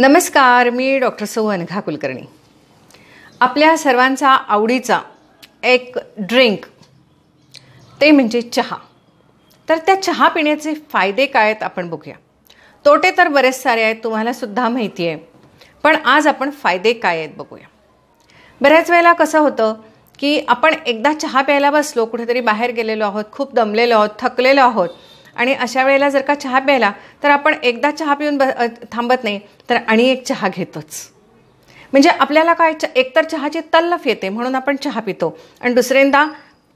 नमस्कार मी डॉक्टर सौ अनघा कुलकर्णी आपल्या सर्वांचा आवडीचा एक ड्रिंक ते म्हणजे चहा तर त्या चहा पिण्याचे फायदे काय आहेत आपण बघूया तोटे तर बरेच सारे आहेत तुम्हालासुद्धा माहिती आहे पण आज आपण फायदे काय आहेत बघूया बऱ्याच वेळेला कसं होतं की आपण एकदा चहा प्यायला बसलो कुठेतरी बाहेर गेलेलो आहोत खूप दमलेलो आहोत थकलेलो आहोत आणि अशा वेळेला जर का चहा प्यायला तर आपण एकदा चहा पिऊन ब थांबत नाही तर आणि एक चहा घेतोच म्हणजे आपल्याला काय च एकतर चहाची तल्लफ येते म्हणून आपण चहा पितो आणि दुसऱ्यांदा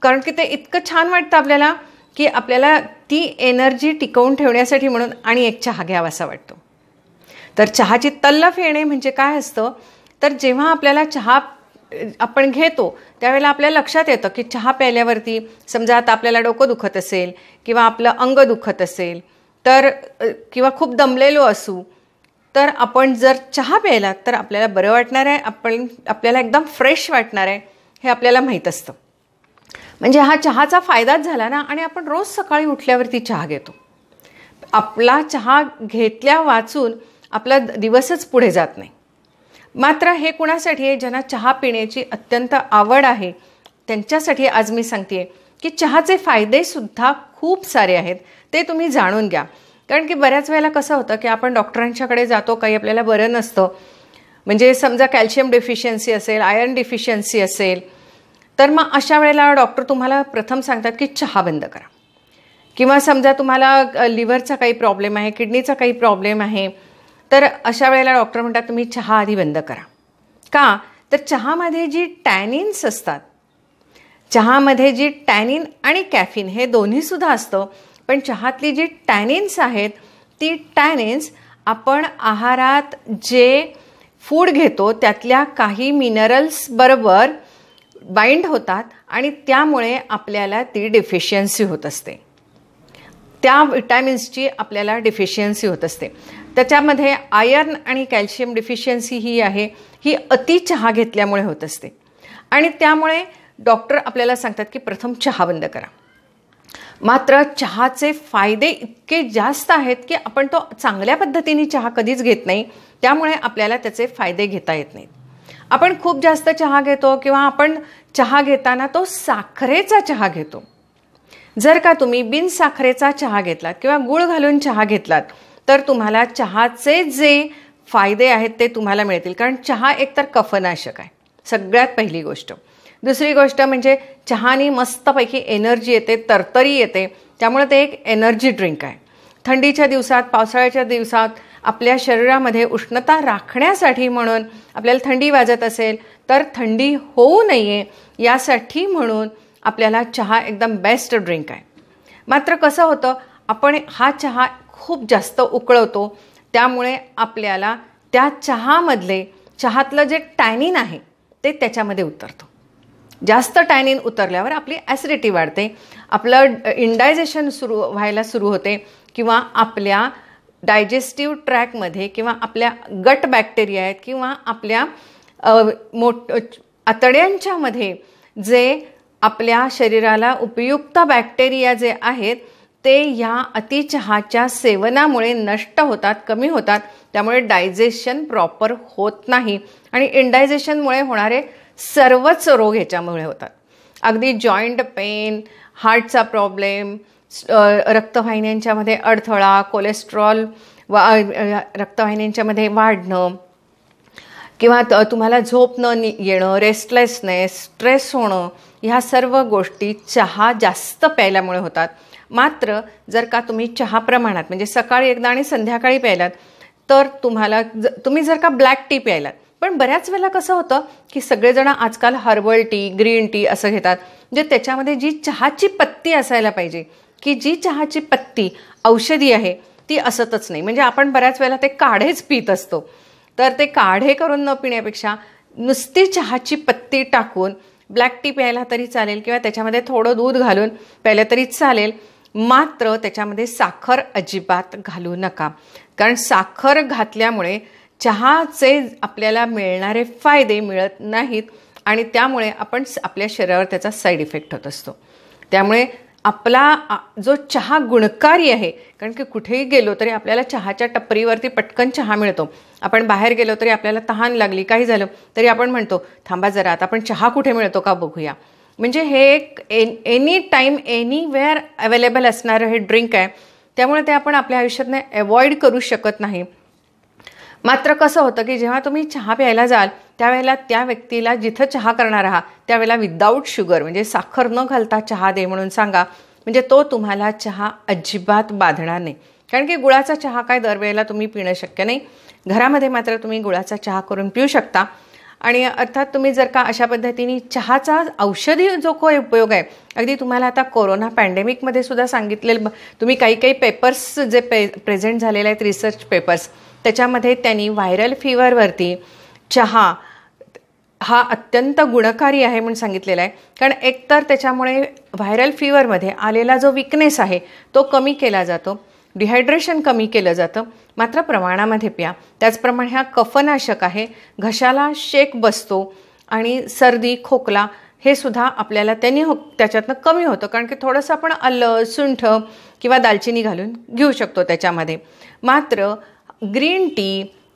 कारण की ते इतकं छान वाटतं आपल्याला की आपल्याला ती एनर्जी टिकवून ठेवण्यासाठी म्हणून आणि एक चहा घ्यावासा वाटतो तर चहाची तल्लफ येणे म्हणजे काय असतं तर जेव्हा आपल्याला चहा आपण घेतो त्यावेळेला आपल्या लक्षात येतं की चहा प्यायल्यावरती समजा आता आपल्याला डोकं दुखत असेल किंवा आपलं अंग दुखत असेल तर किंवा खूप दमलेलो असू तर आपण जर चहा प्यायला तर आपल्याला बरं वाटणार आहे आपण आपल्याला एकदम फ्रेश वाटणार आहे हे आपल्याला माहीत असतं म्हणजे हा चहाचा फायदाच झाला ना आणि आपण रोज सकाळी उठल्यावरती चहा घेतो आपला चहा घेतल्या वाचून आपला दिवसच पुढे जात नाही मात्र हे कुणासाठी आहे ज्यांना चहा पिण्याची अत्यंत आवड आहे त्यांच्यासाठी आज मी सांगते की चहाचे फायदेसुद्धा खूप सारे आहेत ते तुम्ही जाणून घ्या कारण की बऱ्याच वेळेला कसं होतं की आपण डॉक्टरांच्याकडे जातो काही आपल्याला बरं नसतं म्हणजे समजा कॅल्शियम डेफिशियन्सी असेल आयर्न डिफिशियन्सी असेल तर मग अशा वेळेला डॉक्टर तुम्हाला प्रथम सांगतात की चहा बंद करा किंवा समजा तुम्हाला लिव्हरचा काही प्रॉब्लेम आहे किडनीचा काही प्रॉब्लेम आहे तर अशा वेळेला डॉक्टर म्हणतात तुम्ही चहा आधी बंद करा का तर चहामध्ये जी टॅनिन्स असतात चहामध्ये जी टॅनिन आणि कॅफिन हे दोन्हीसुद्धा असतं पण चहातली जी टॅनिन्स आहेत ती टॅनिन्स आपण आहारात जे फूड घेतो त्यातल्या काही मिनरल्सबरोबर बाइंड होतात आणि त्यामुळे आपल्याला ती डेफिशियन्सी होत असते त्या विटॅमिन्सची आपल्याला डिफिशियन्सी होत असते त्याच्यामध्ये आयर्न आणि कॅल्शियम डिफिशियन्सी ही आहे ही अति चहा घेतल्यामुळे होत असते आणि त्यामुळे डॉक्टर आपल्याला सांगतात की प्रथम चहा बंद करा मात्र चहाचे फायदे इतके जास्त आहेत की आपण तो चांगल्या पद्धतीने चहा कधीच घेत नाही त्यामुळे आपल्याला त्याचे फायदे घेता येत नाहीत आपण खूप जास्त चहा घेतो किंवा आपण चहा घेताना तो साखरेचा चहा घेतो जर का तुम्ही बिनसाखरेचा चहा घेतलात किंवा गूळ घालून चहा घेतलात तर तुम्हाला चहाचे जे फायदे आहेत ते तुम्हाला मिळतील कारण चहा एकतर कफनाशक आहे सगळ्यात पहिली गोष्ट दुसरी गोष्ट म्हणजे चहानी मस्तपैकी एनर्जी येते तरतरी येते त्यामुळे ते एक एनर्जी ड्रिंक आहे थंडीच्या दिवसात पावसाळ्याच्या दिवसात आपल्या शरीरामध्ये उष्णता राखण्यासाठी म्हणून आपल्याला थंडी वाजत असेल तर थंडी होऊ नये यासाठी म्हणून आपल्याला चहा एकदम बेस्ट ड्रिंक आहे मात्र कसं होतं आपण हा चहा खूप जास्त उकळवतो त्यामुळे आपल्याला त्या चहामधले चहातलं जे टॅनिन आहे ते त्याच्यामध्ये उतरतो जास्त टॅनिन उतरल्यावर आपली ॲसिडिटी वाढते आपलं इंडायजेशन सुरू व्हायला सुरू होते किंवा आपल्या डायजेस्टिव्ह ट्रॅकमध्ये किंवा आपल्या गट बॅक्टेरिया आहेत किंवा आपल्या मोठ आतड्यांच्यामध्ये जे आपल्या शरीराला उपयुक्त बॅक्टेरिया जे आहेत ते ह्या चहाच्या सेवनामुळे नष्ट होतात कमी होतात त्यामुळे डायजेशन प्रॉपर होत नाही आणि इनडायजेशनमुळे होणारे सर्वच रोग ह्याच्यामुळे होतात अगदी जॉईंट पेन हार्टचा प्रॉब्लेम रक्तवाहिन्यांच्यामध्ये अडथळा कोलेस्ट्रॉल वा रक्तवाहिन्यांच्यामध्ये वाढणं किंवा तुम्हाला झोप न येणं रेस्टलेसनेस स्ट्रेस होणं ह्या सर्व गोष्टी चहा जास्त प्यायल्यामुळे होतात मात्र जर का तुम्ही चहा प्रमाणात म्हणजे सकाळी एकदा आणि संध्याकाळी प्यायलात तर तुम्हाला तुम्ही जर का ब्लॅक टी प्यायलात पण बऱ्याच वेळेला कसं होतं की सगळेजण आजकाल हर्बल टी ग्रीन टी असं घेतात जे त्याच्यामध्ये जी चहाची पत्ती असायला पाहिजे की जी चहाची पत्ती औषधी आहे ती असतच नाही म्हणजे आपण बऱ्याच वेळेला ते काढेच पित असतो तर ते काढे करून न पिण्यापेक्षा नुसती चहाची पत्ती टाकून ब्लॅक टी प्यायला तरी चालेल किंवा त्याच्यामध्ये थोडं दूध घालून प्यायला तरी चालेल मात्र त्याच्यामध्ये साखर अजिबात घालू नका कारण साखर घातल्यामुळे चहाचे आपल्याला मिळणारे फायदे मिळत नाहीत आणि त्यामुळे आपण आपल्या शरीरावर त्याचा साईड इफेक्ट होत असतो त्यामुळे आपला जो चहा गुणकारी आहे कारण की कुठेही गेलो तरी आपल्याला चहाच्या टपरीवरती पटकन चहा मिळतो आपण बाहेर गेलो तरी आपल्याला तहान लागली काही झालं तरी आपण म्हणतो थांबा जरा आता आपण चहा कुठे मिळतो का बघूया म्हणजे हे एक an any time where available असणारं हे ड्रिंक आहे त्यामुळे ते आपण आपल्या आयुष्यात अवॉइड करू शकत नाही मात्र कसं होतं की जेव्हा तुम्ही चहा प्यायला जाल त्यावेळेला त्या व्यक्तीला जिथं चहा करणार आहात त्यावेळेला विदाऊट शुगर म्हणजे साखर न घालता चहा दे म्हणून सांगा म्हणजे तो तुम्हाला चहा अजिबात बाधणार नाही कारण की गुळाचा चहा काय दरवेळेला तुम्ही पिणं शक्य नाही घरामध्ये मात्र तुम्ही गुळाचा चहा करून पिऊ शकता आणि अर्थात तुम्ही जर का अशा पद्धतीने चहाचा औषधी जो काय उपयोग आहे अगदी तुम्हाला आता कोरोना पॅन्डेमिकमध्ये सुद्धा सांगितलेलं तुम्ही काही काही पेपर्स जे पे प्रेझेंट झालेले आहेत रिसर्च पेपर्स त्याच्यामध्ये त्यांनी व्हायरल फीवरवरती चहा हा अत्यंत गुणकारी आहे म्हणून सांगितलेला आहे कारण एकतर त्याच्यामुळे व्हायरल फीवरमध्ये आलेला जो विकनेस आहे तो कमी केला जातो डिहायड्रेशन कमी केलं जातं मात्र प्रमाणामध्ये प्या त्याचप्रमाणे हा कफनाशक आहे घशाला शेक बसतो आणि सर्दी खोकला हे सुद्धा आपल्याला त्यांनी हो त्याच्यातनं कमी होतं कारण की थोडंसं आपण अल्लं सुंठ किंवा दालचिनी घालून घेऊ शकतो त्याच्यामध्ये मात्र ग्रीन टी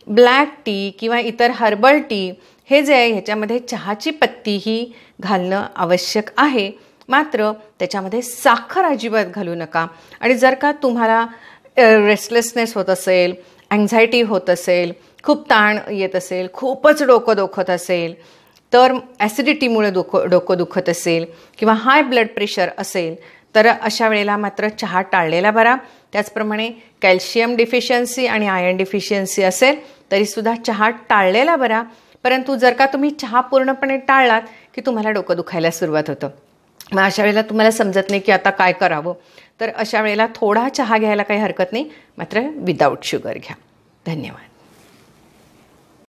ब्लॅक टी किंवा इतर हर्बल टी हे जे आहे ह्याच्यामध्ये चहाची पत्ती ही घालणं आवश्यक आहे मात्र त्याच्यामध्ये साखर अजिबात घालू नका आणि जर का तुम्हाला रेस्टलेसनेस होत असेल अँझायटी होत असेल खूप ताण येत असेल खूपच डोकं दुखत असेल तर ॲसिडिटीमुळे डोकं डोकं दुखत असेल किंवा हाय ब्लड प्रेशर असेल तर अशा वेळेला मात्र चहा टाळलेला बरा त्याचप्रमाणे कॅल्शियम डिफिशियन्सी आणि आयर्न डिफिशियन्सी असेल तरीसुद्धा चहा टाळलेला बरा परंतु जर का तुम्ही चहा पूर्णपणे टाळलात की तुम्हाला डोकं दुखायला सुरुवात होतं मग अशा वेळेला तुम्हाला समजत नाही की आता काय करावं तर अशा वेळेला थोडा चहा घ्यायला काही हरकत नाही मात्र विदाऊट शुगर घ्या धन्यवाद